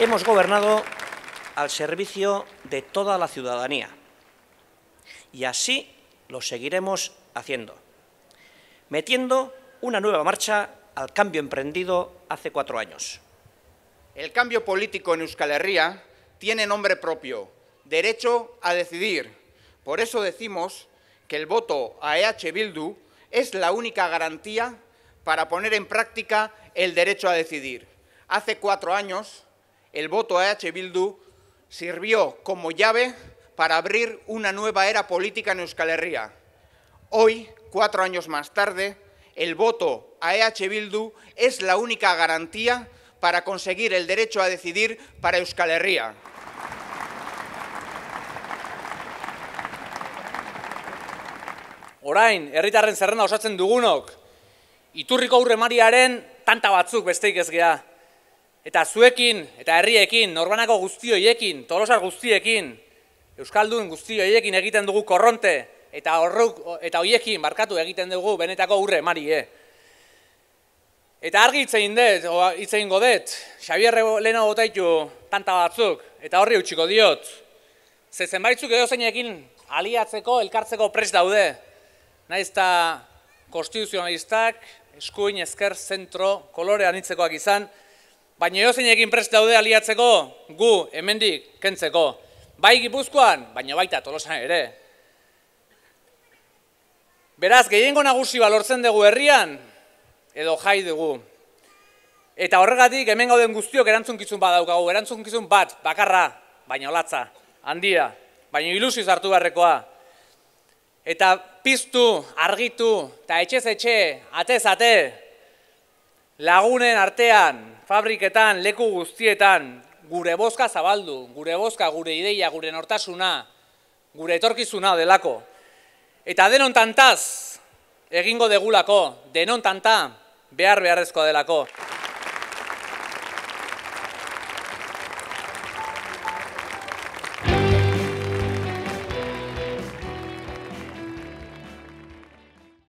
Hemos gobernado al servicio de toda la ciudadanía y así lo seguiremos haciendo, metiendo una nueva marcha al cambio emprendido hace cuatro años. El cambio político en Euskal Herria tiene nombre propio, derecho a decidir. Por eso decimos que el voto a EH Bildu es la única garantía para poner en práctica el derecho a decidir. Hace cuatro años el voto a EH Bildu sirvió como llave para abrir una nueva era política en Euskal Herria. Hoy, cuatro años más tarde, el voto a EH Bildu es la única garantía para conseguir el derecho a decidir para Euskal Herria. Orain, herritarren zerrenda osatzen dugunok, iturriko aurremariaren tanta batzuk besteik ez Eta zuekin, eta herriekin, norbanako guztioiekin, tolosar guztiekin, Euskaldun guztioiekin egiten dugu korronte, eta eta horiekin markatu egiten dugu benetako urre, mari, eh. Eta argi itzein dut, oa itzein godet, Xabierre Leno gotaitu tanta batzuk, eta horri utxiko diot. zezenbaitzuk baitzuk edo zeinekin aliatzeko, elkartzeko pres daude. Naiz eta konstituzionalistak, eskuin, ezker zentro, kolore itzekoak izan, Baina zein egin prest daude aliatzeko, gu, hemendik, kentzeko. Bai gipuzkoan, baina baita tolosan ere. Beraz, gehiengo nagusi balortzen dugu herrian, edo jai dugu. Eta horregatik, hemen gauden guztiok erantzunkizun bat daukagu, erantzunkizun bat, bakarra, baina olatza, handia, baina ilusioz hartu beharrekoa. Eta piztu, argitu, eta etxez etxe, atez, atez, Lagunen artean, fabriketan, leku guztietan, gure boska zabaldu, gure boska, gure ideia, gure nortasuna, gure etorkizuna delako. Eta denon tantaz, egingo degulako, denon tanta, behar beharrezkoa delako.